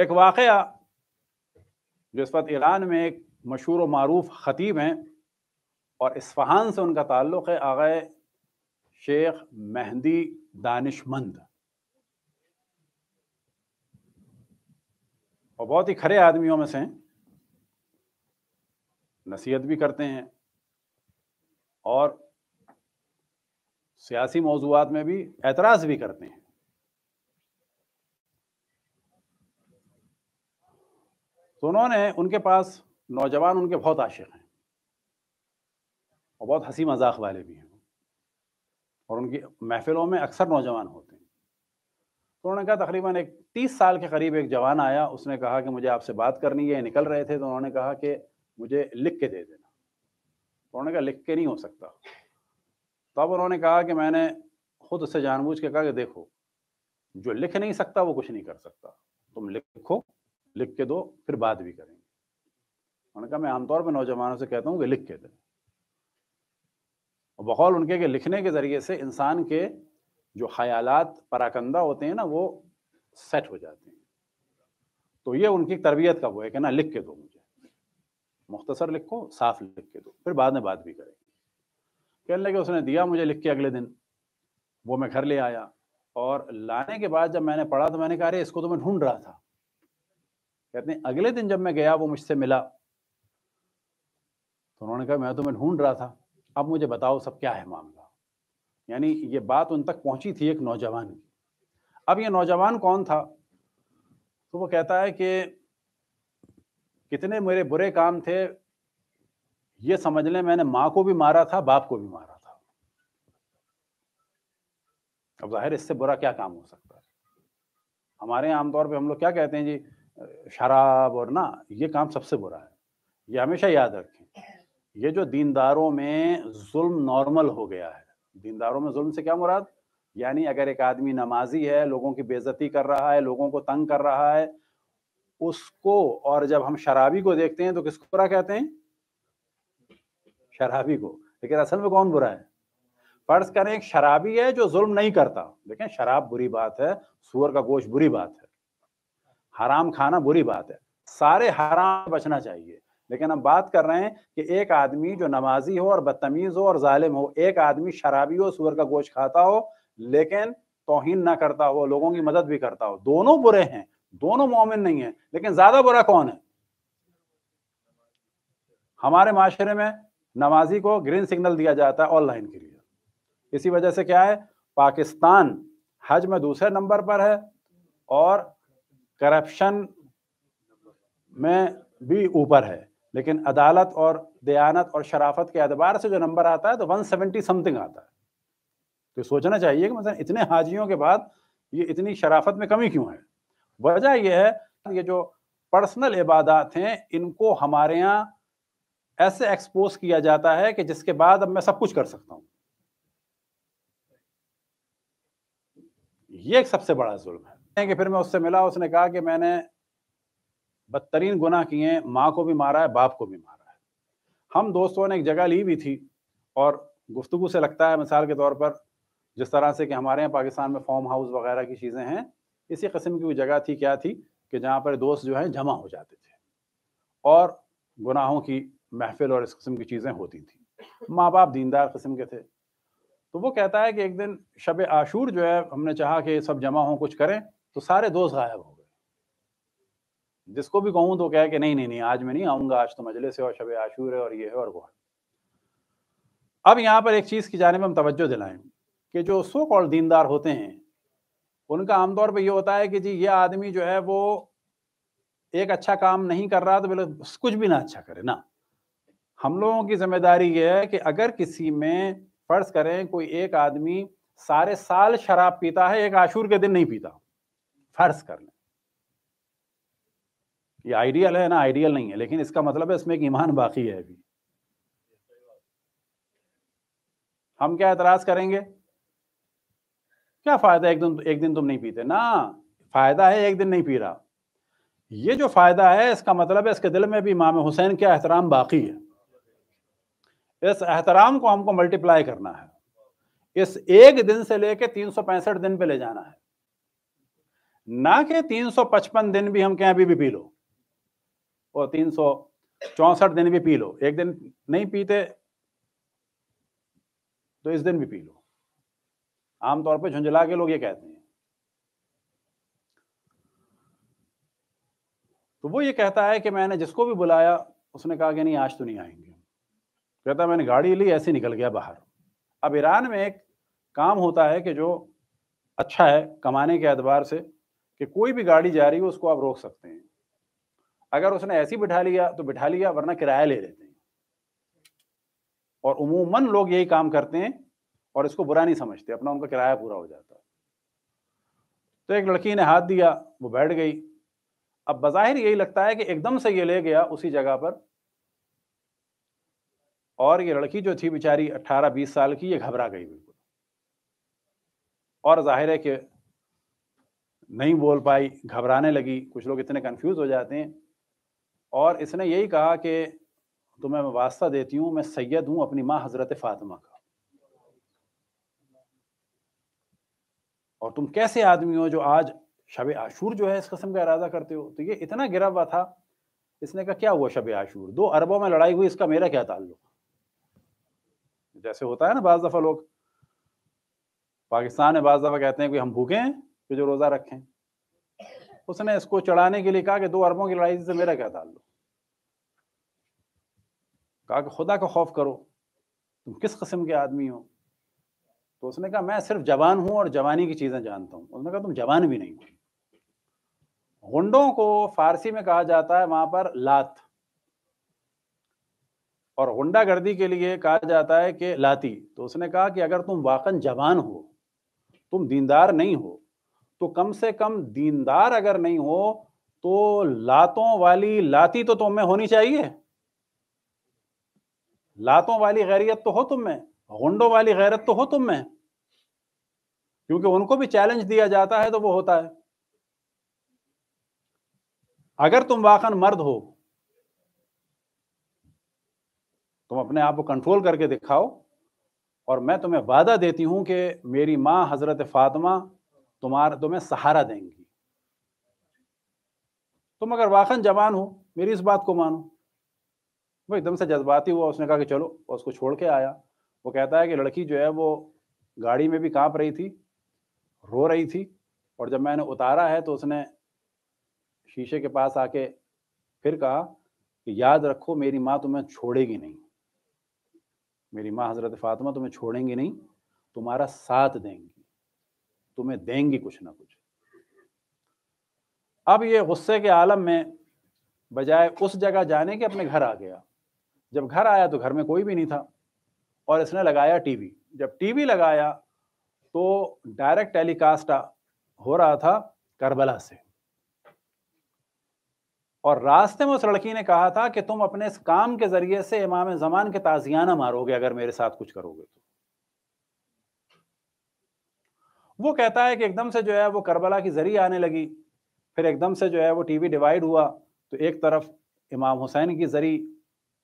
एक वाक़ जिस वक्त ईरान में एक मशहूर व मरूफ ख़तीब हैं और इस्फहान से उनका ताल्लुक़ है आगे शेख मेहंदी दानिशमंद और बहुत ही खरे आदमियों में से हैं नसीहत भी करते हैं और सियासी मौजूद में भी एतराज़ भी करते हैं तो उन्होंने उनके पास नौजवान उनके बहुत आशिक हैं और बहुत हंसी मजाक वाले भी हैं और उनकी महफिलों में अक्सर नौजवान होते हैं तो उन्होंने कहा तकरीबन एक तीस साल के करीब एक जवान आया उसने कहा कि मुझे आपसे बात करनी है निकल रहे थे तो उन्होंने कहा कि मुझे लिख के दे देना तो उन्होंने कहा लिख के नहीं हो सकता तब तो उन्होंने कहा कि मैंने खुद उससे जानबूझ के कहा कि देखो जो लिख नहीं सकता वो कुछ नहीं कर सकता तुम लिखो लिख के दो फिर बात भी करेंगे उन्होंने कहा मैं आमतौर पर नौजवानों से कहता हूँ कि लिख के दें और उनके के लिखने के ज़रिए से इंसान के जो ख्यालात पराकंदा होते हैं ना वो सेट हो जाते हैं तो ये उनकी तरबियत का वो है कि ना लिख के दो मुझे मुख्तसर लिखो साफ लिख के दो फिर बाद में बात भी करेंगे कहने लगे उसने दिया मुझे लिख के अगले दिन वो मैं घर ले आया और लाने के बाद जब मैंने पढ़ा तो मैंने कहा अरे इसको तो मैं ढूंढ रहा था कहते हैं अगले दिन जब मैं गया वो मुझसे मिला तो उन्होंने कहा मैं तुम्हें ढूंढ रहा था अब मुझे बताओ सब क्या है मामला यानी ये बात उन तक पहुंची थी एक नौजवान की अब ये नौजवान कौन था तो वो कहता है कि कितने मेरे बुरे काम थे ये समझ लें मैंने माँ को भी मारा था बाप को भी मारा था अब जाहिर इससे बुरा क्या काम हो सकता है हमारे आमतौर पे हम लोग क्या कहते हैं जी शराब और ना ये काम सबसे बुरा है ये हमेशा याद रखें ये जो दीनदारों में जुल्म नॉर्मल हो गया है दीनदारों में जुल्म से क्या मुराद यानी अगर एक आदमी नमाजी है लोगों की बेजती कर रहा है लोगों को तंग कर रहा है उसको और जब हम शराबी को देखते हैं तो किसको बुरा कहते हैं शराबी को लेकिन असल में कौन बुरा है फर्ज करें एक शराबी है जो जुल्म नहीं करता देखें शराब बुरी बात है सुअर का गोश्त बुरी बात है हराम खाना बुरी बात है सारे हराम बचना चाहिए लेकिन हम बात कर रहे हैं कि एक आदमी जो नमाजी हो और बदतमीज हो और जालिम हो एक आदमी शराबी हो सुअर का गोश्त खाता हो लेकिन तोहिन ना करता हो लोगों की मदद भी करता हो दोनों बुरे हैं दोनों मोमिन नहीं है लेकिन ज्यादा बुरा कौन है हमारे माशरे में नमाजी को ग्रीन सिग्नल दिया जाता है ऑनलाइन के लिए इसी वजह से क्या है पाकिस्तान हज में दूसरे नंबर पर है और करप्शन में भी ऊपर है लेकिन अदालत और दयानत और शराफत के अदबार से जो नंबर आता है तो 170 समथिंग आता है तो सोचना चाहिए कि मतलब इतने हाजियों के बाद ये इतनी शराफत में कमी क्यों है वजह यह है ये जो पर्सनल इबादत हैं इनको हमारे यहाँ ऐसे एक्सपोज किया जाता है कि जिसके बाद अब मैं सब कुछ कर सकता हूँ ये एक सबसे बड़ा जुल्म है हैं कि फिर मैं उससे मिला उसने कहा कि मैंने बदतरीन गुनाह किए हैं माँ को भी मारा है बाप को भी मारा है हम दोस्तों ने एक जगह ली भी थी और गुफ्तु से लगता है मिसाल के तौर पर जिस तरह से कि हमारे यहाँ पाकिस्तान में फॉर्म हाउस वगैरह की चीज़ें हैं इसी कस्म की वो जगह थी क्या थी कि जहाँ पर दोस्त जो हैं जमा हो जाते थे और गुनाहों की महफिल और इस कस्म की चीज़ें होती थी माँ बाप दीनदार कस्म के थे तो वो कहता है कि एक दिन शब आशूर जो है हमने चाहा कि सब जमा हों कुछ करें तो सारे दोस्त गायब हो गए जिसको भी कहूं तो कह के नहीं नहीं नहीं आज मैं नहीं आऊंगा आज तो मजले से और शब आशूर है और ये है और वो है अब यहां पर एक चीज़ की जाने में हम तवज्जो दिलाएं कि जो सो कॉल दीनदार होते हैं उनका आमतौर पर यह होता है कि जी ये आदमी जो है वो एक अच्छा काम नहीं कर रहा तो बोले कुछ भी ना अच्छा करे ना हम लोगों की जिम्मेदारी यह है कि अगर किसी में फर्ज करें कोई एक आदमी सारे साल शराब पीता है एक आशूर के दिन नहीं पीता फर्ज कर लें ये आइडियल है ना आइडियल नहीं है लेकिन इसका मतलब है इसमें एक ईमान बाकी है अभी हम क्या एतराज करेंगे क्या फायदा एक दिन एक दिन तुम नहीं पीते ना फायदा है एक दिन नहीं पी रहा ये जो फायदा है इसका मतलब है इसके दिल में भी इमाम हुसैन का एहतराम बाकी है इस एहतराम को हमको मल्टीप्लाई करना है इस एक दिन से लेके तीन दिन पे ले जाना है ना कि 355 दिन भी हम कहें अभी भी पी लो और तीन दिन भी पी लो एक दिन नहीं पीते तो इस दिन भी पी लो आमतौर पर झुंझला के लोग ये कहते हैं तो वो ये कहता है कि मैंने जिसको भी बुलाया उसने कहा कि नहीं आज तो नहीं आएंगे कहता मैंने गाड़ी ली ऐसे निकल गया बाहर अब ईरान में एक काम होता है कि जो अच्छा है कमाने के एतबार से कि कोई भी गाड़ी जा रही हो उसको आप रोक सकते हैं अगर उसने ऐसी बिठा लिया तो बिठा लिया वरना किराया ले लेते हैं और उमूमन लोग यही काम करते हैं और इसको बुरा नहीं समझते अपना उनका किराया पूरा हो जाता है तो एक लड़की ने हाथ दिया वो बैठ गई अब बाहिर यही लगता है कि एकदम से ये ले गया उसी जगह पर और ये लड़की जो थी बेचारी 18-20 साल की ये घबरा गई बिल्कुल और जाहिर है कि नहीं बोल पाई घबराने लगी कुछ लोग इतने कंफ्यूज हो जाते हैं और इसने यही कहा कि तुम्हें मैं वास्ता देती हूँ मैं सैयद हूँ अपनी माँ हजरत फातिमा का और तुम कैसे आदमी हो जो आज शब आशूर जो है इस कस्म का इरादा करते हो तो ये इतना गिरा हुआ था इसने कहा क्या हुआ शब आशूर दो अरबों में लड़ाई हुई इसका मेरा क्या ताल्लुक जैसे होता है ना बाज दफा लोग पाकिस्तान में बाज दफा कहते हैं कि हम भूखे हैं जो रोज़ा रखें उसने इसको चढ़ाने के लिए कहा कि दो अरबों की लड़ाई से मेरा क्या लो कहा कि खुदा का खौफ करो तुम किस कस्म के आदमी हो तो उसने कहा मैं सिर्फ जवान हूं और जवानी की चीज़ें जानता हूं उसने कहा तुम जवान भी नहीं हो गुंडों को फारसी में कहा जाता है वहां पर लात और गर्दी के लिए कहा जाता है कि लाती तो उसने कहा कि अगर तुम वाकन जवान हो तुम दीनदार नहीं हो तो कम से कम दीनदार अगर नहीं हो तो लातों वाली लाती तो तुम में होनी चाहिए लातों वाली गैरियत तो हो तुम में गुंडों वाली गैरत तो हो तुम में क्योंकि उनको भी चैलेंज दिया जाता है तो वो होता है अगर तुम वाकन मर्द हो तुम अपने आप को कंट्रोल करके दिखाओ और मैं तुम्हें वादा देती हूं कि मेरी माँ हजरत फातिमा तुम्हारा तुम्हें तो सहारा देंगी तुम अगर वाकन जवान हो मेरी इस बात को मानो वो एकदम से जज्बाती हुआ उसने कहा कि चलो उसको छोड़ के आया वो कहता है कि लड़की जो है वो गाड़ी में भी कांप रही थी रो रही थी और जब मैंने उतारा है तो उसने शीशे के पास आके फिर कहा कि याद रखो मेरी माँ तुम्हें छोड़ेगी नहीं मेरी माँ हज़रत फ़ातिमा तुम्हें छोड़ेंगी नहीं तुम्हारा साथ देंगी तुम्हें देंगी कुछ ना कुछ अब ये गुस्से के आलम में बजाय उस जगह जाने के अपने घर आ गया जब घर आया तो घर में कोई भी नहीं था और इसने लगाया टीवी जब टीवी लगाया तो डायरेक्ट टेलीकास्ट हो रहा था करबला से और रास्ते में उस लड़की ने कहा था कि तुम अपने इस काम के जरिए से इमाम जमान के ताजियाना मारोगे अगर मेरे साथ कुछ करोगे तो वो कहता है कि एकदम से जो है वो करबला की जरिए आने लगी फिर एकदम से जो है वो टीवी डिवाइड हुआ तो एक तरफ इमाम हुसैन की जरी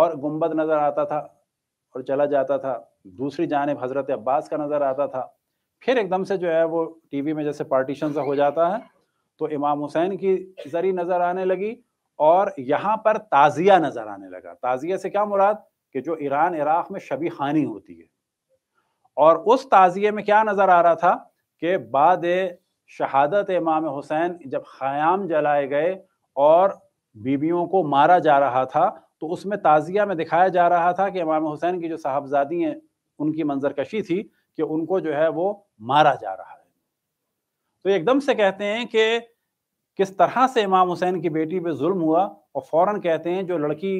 और गुम्बद नज़र आता था और चला जाता था दूसरी जानब हज़रत अब्बास का नज़र आता था फिर एकदम से जो है वो टीवी में जैसे पार्टीशन सा हो जाता है तो इमाम हुसैन की जरी नज़र आने लगी और यहाँ पर ताज़िया नज़र आने लगा ताज़िया से क्या मुराद कि जो ईरान इराक़ में शबी खानी होती है और उस ताज़िए में क्या नज़र आ रहा था के बाद शहादत इमाम हुसैन जब ख़याम जलाए गए और बीबियों को मारा जा रहा था तो उसमें ताज़िया में दिखाया जा रहा था कि इमाम हुसैन की जो साहबजादी हैं उनकी मंजरकशी थी कि उनको जो है वो मारा जा रहा है तो एकदम से कहते हैं कि किस तरह से इमाम हुसैन की बेटी पे जुल्म हुआ और फौरन कहते हैं जो लड़की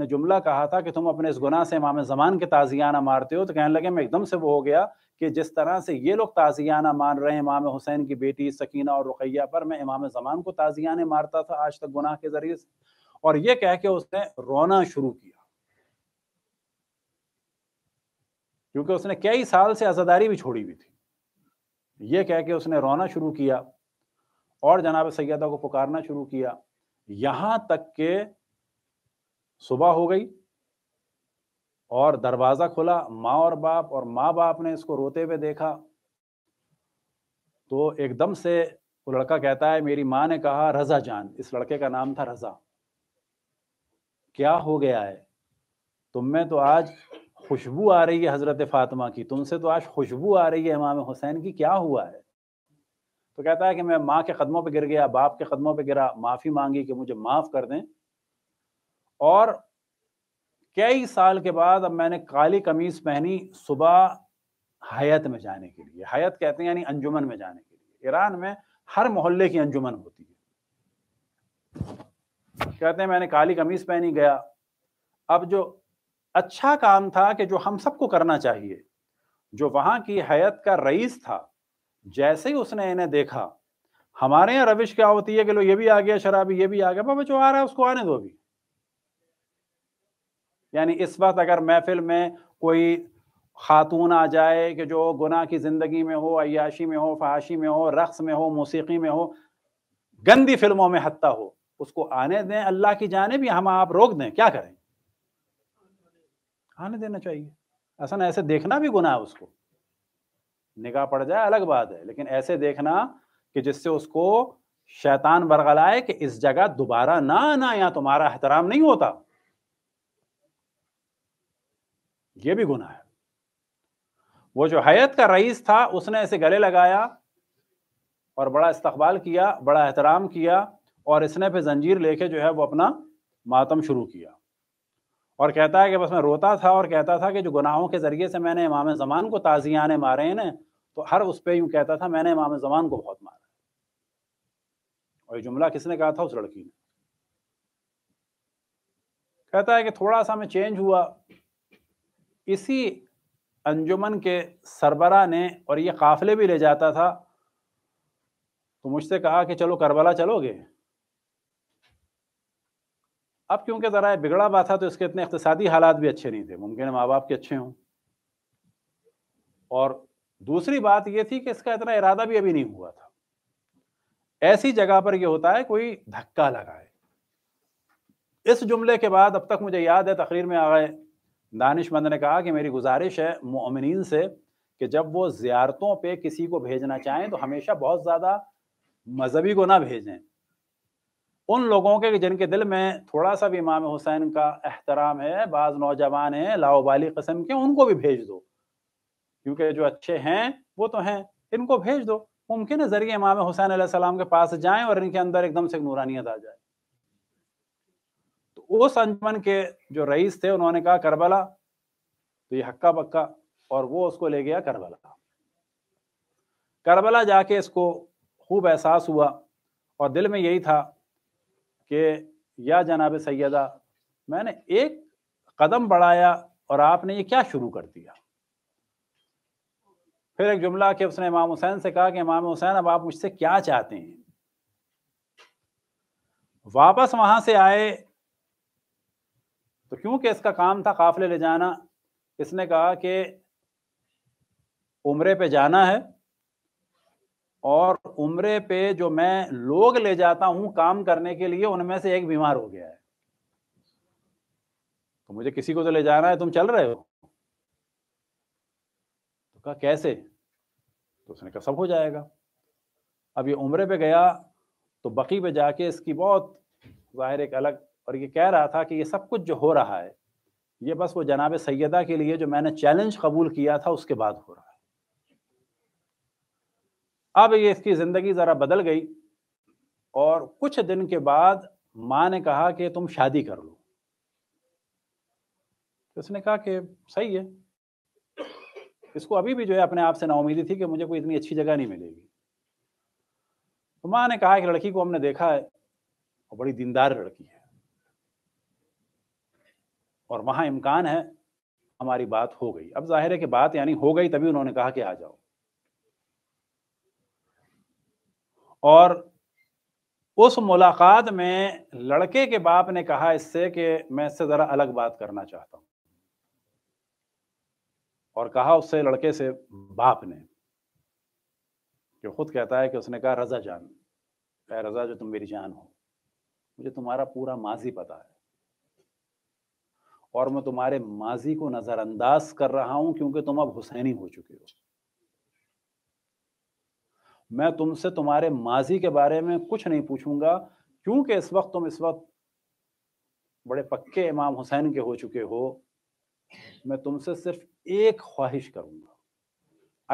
ने जुमला कहा था कि तुम अपने इस गुनाह से इमाम जमान के ताजियाना मारते हो तो कहने लगे मैं एकदम से वो हो गया कि जिस तरह से ये लोग ताजियाना मान रहे हैं इमाम हुसैन की बेटी सकीना और रुकैया पर मैं इमाम जमान को ताजियाने मारता था आज तक गुनाह के जरिए से और ये कह के उसने रोना शुरू किया क्योंकि उसने कई साल से आज़ादारी भी छोड़ी हुई थी ये कह के उसने रोना शुरू किया और जनाब सैदा को पुकारना शुरू किया यहाँ तक के सुबह हो गई और दरवाजा खुला माँ और बाप और माँ बाप ने इसको रोते हुए देखा तो एकदम से वो लड़का कहता है मेरी माँ ने कहा रजा जान इस लड़के का नाम था रजा क्या हो गया है तुम में तो आज खुशबू आ रही है हजरत फातिमा की तुमसे तो आज खुशबू आ रही है इमाम हुसैन की क्या हुआ है तो कहता है कि मैं माँ के कदमों पर गिर गया बाप के कदमों पर गिरा माफ़ी मांगी कि मुझे माफ़ कर दें और कई साल के बाद अब मैंने काली कमीज पहनी सुबह हयात में जाने के लिए हयात कहते हैं यानी अंजुमन में जाने के लिए ईरान में हर मोहल्ले की अंजुमन होती है कहते हैं मैंने काली कमीज पहनी गया अब जो अच्छा काम था कि जो हम सबको करना चाहिए जो वहां की हयात का रईस था जैसे ही उसने इन्हें देखा हमारे यहाँ रविश क्या होती है कि लो ये भी आ गया शराबी ये भी आ गया बाबा जो आ रहा है उसको आने दो अभी यानी इस वक्त अगर महफिल में कोई खातून आ जाए कि जो गुनाह की ज़िंदगी में हो अयाशी में हो फहाशी में हो रक्स में हो मौसीकी में हो गंदी फिल्मों में हत्या हो उसको आने दें अल्लाह की जाने भी हम आप रोक दें क्या करें आने देना चाहिए असल ऐसे देखना भी गुनाह है उसको निगाह पड़ जाए अलग बात है लेकिन ऐसे देखना कि जिससे उसको शैतान बरगलाए कि इस जगह दोबारा ना आना यहाँ तुम्हारा एहतराम नहीं होता ये भी गुना है वो जो हयत का रईस था उसने ऐसे गले लगाया और बड़ा इस्तकबाल किया बड़ा एहतराम किया और इसने पे जंजीर लेके जो है वो अपना मातम शुरू किया और कहता है कि बस मैं रोता था और कहता था कि जो गुनाहों के ज़रिए से मैंने इमाम ज़मान को ताज़ियाने मारे हैं ना तो हर उस पर यूं कहता था मैंने इमाम ज़मान को बहुत मारा और ये जुमला किसने कहा था उस लड़की ने कहता है कि थोड़ा सा मैं चेंज हुआ इसी अंजुमन के सरबरा ने और ये काफ़िले भी ले जाता था तो मुझसे कहा कि चलो करबला चलोगे अब क्योंकि ज़रा बिगड़ा हुआ था तो इसके इतने इकतसादी हालात भी अच्छे नहीं थे मुमकिन माँ बाप के अच्छे हों और दूसरी बात यह थी कि इसका इतना इरादा भी अभी नहीं हुआ था ऐसी जगह पर यह होता है कोई धक्का लगाए इस जुमले के बाद अब तक मुझे याद है तकरीर में आ गए दानिशमंद ने कहा कि मेरी गुजारिश है मोमिन से कि जब वो ज़्यारतों पे किसी को भेजना चाहें तो हमेशा बहुत ज़्यादा मजहबी को ना भेजें उन लोगों के जिनके दिल में थोड़ा सा भी इमाम हुसैन का एहतराम है बाज़ नौजवान हैं लाओबाली कस्म के उनको भी भेज दो क्योंकि जो अच्छे हैं वो तो हैं इनको भेज दो मुमकिन है ज़रिए इमाम हुसैन सलाम के पास जाएं और इनके अंदर एकदम से नूरानियत आ जाए उस अंजमन के जो रईस थे उन्होंने कहा करबला तो ये हक्का पक्का और वो उसको ले गया करबला करबला जाके इसको खूब एहसास हुआ और दिल में यही था कि या जनाब सैदा मैंने एक कदम बढ़ाया और आपने ये क्या शुरू कर दिया फिर एक जुमला के उसने इमाम हुसैन से कहा कि इमाम हुसैन अब आप मुझसे क्या चाहते हैं वापस वहां से आए तो क्योंकि इसका काम था काफले ले जाना इसने कहा कि उम्रे पे जाना है और उम्रे पे जो मैं लोग ले जाता हूं काम करने के लिए उनमें से एक बीमार हो गया है तो मुझे किसी को तो ले जाना है तुम चल रहे हो तो कहा कैसे तो उसने कहा सब हो जाएगा अब ये उम्रे पे गया तो बकी पे जाके इसकी बहुत ज़ाहिर एक अलग और ये कह रहा था कि ये सब कुछ जो हो रहा है ये बस वो जनाब सैदा के लिए जो मैंने चैलेंज कबूल किया था उसके बाद हो रहा है अब ये इसकी ज़िंदगी ज़रा बदल गई और कुछ दिन के बाद माँ ने कहा कि तुम शादी कर लो तो उसने कहा कि सही है इसको अभी भी जो है अपने आप से नाउमीदी थी कि मुझे कोई इतनी अच्छी जगह नहीं मिलेगी तो माँ ने कहा कि लड़की को हमने देखा है और बड़ी दीनदार लड़की है और वहाँ इम्कान है हमारी बात हो गई अब जाहिर है कि बात यानी हो गई तभी उन्होंने कहा कि आ जाओ और उस मुलाकात में लड़के के बाप ने कहा इससे कि मैं इससे ज़रा अलग बात करना चाहता हूं और कहा उससे लड़के से बाप ने जो खुद कहता है कि उसने कहा रजा जान कह रजा जो तुम मेरी जान हो मुझे तुम्हारा पूरा माजी पता है और मैं तुम्हारे माजी को नजरअंदाज कर रहा हूं क्योंकि तुम अब हुसैनी हो चुके हो मैं तुमसे तुम्हारे माजी के बारे में कुछ नहीं पूछूंगा क्योंकि इस वक्त तुम इस वक्त बड़े पक्के इमाम हुसैन के हो चुके हो मैं तुमसे सिर्फ एक ख्वाहिश करूंगा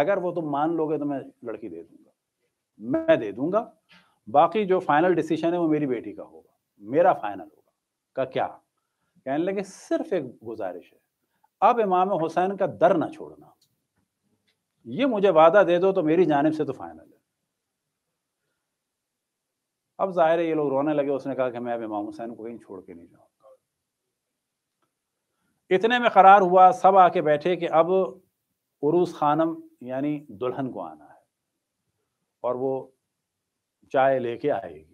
अगर वो तुम मान लोगे तो मैं लड़की दे दूंगा मैं दे दूंगा बाकी जो फाइनल डिसीजन है वो मेरी बेटी का होगा मेरा फाइनल होगा का क्या कहने लगे सिर्फ एक गुजारिश है अब इमाम हुसैन का दर ना छोड़ना ये मुझे वादा दे दो तो मेरी जानब से तो फाइनल है अब जाहिर है ये लोग रोने लगे उसने कहा कि मैं अब इमाम हुसैन को कहीं छोड़ के नहीं जाऊंगा इतने में करार हुआ सब आके बैठे कि अब उरूस खानम यानी दुल्हन को आना है और वो चाय लेके आएगी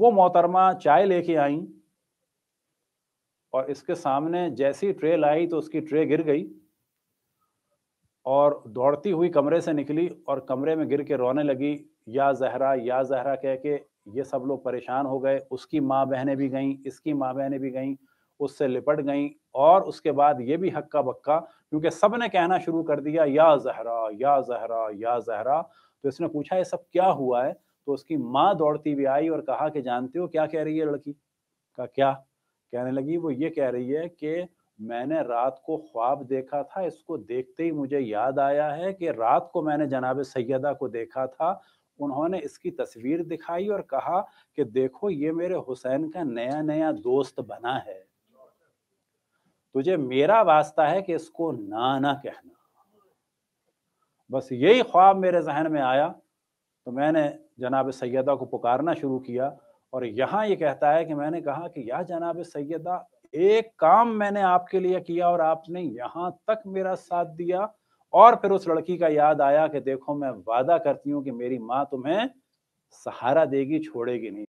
वो मोहतरमा चाय लेके आई और इसके सामने जैसी ट्रे लाई तो उसकी ट्रे गिर गई और दौड़ती हुई कमरे से निकली और कमरे में गिर के रोने लगी या जहरा या जहरा कह के ये सब लोग परेशान हो गए उसकी माँ बहनें भी गईं इसकी माँ बहनें भी गईं उससे लिपट गईं और उसके बाद ये भी हक्का बक्का क्योंकि सब ने कहना शुरू कर दिया या जहरा या जहरा या जहरा तो इसने पूछा ये सब क्या हुआ है तो उसकी माँ दौड़ती भी आई और कहा कि जानते हो क्या कह रही है लड़की का क्या कहने लगी वो ये कह रही है कि मैंने रात को ख्वाब देखा था इसको देखते ही मुझे याद आया है कि रात को मैंने जनाब सैदा को देखा था उन्होंने इसकी तस्वीर दिखाई और कहा कि देखो ये मेरे हुसैन का नया नया दोस्त बना है तुझे मेरा वास्ता है कि इसको ना ना कहना बस यही ख्वाब मेरे जहन में आया तो मैंने जनाब सैदा को पुकारना शुरू किया और यहाँ ये कहता है कि मैंने कहा कि यह जनाब सैदा एक काम मैंने आपके लिए किया और आपने यहाँ तक मेरा साथ दिया और फिर उस लड़की का याद आया कि देखो मैं वादा करती हूँ कि मेरी माँ तुम्हें सहारा देगी छोड़ेगी नहीं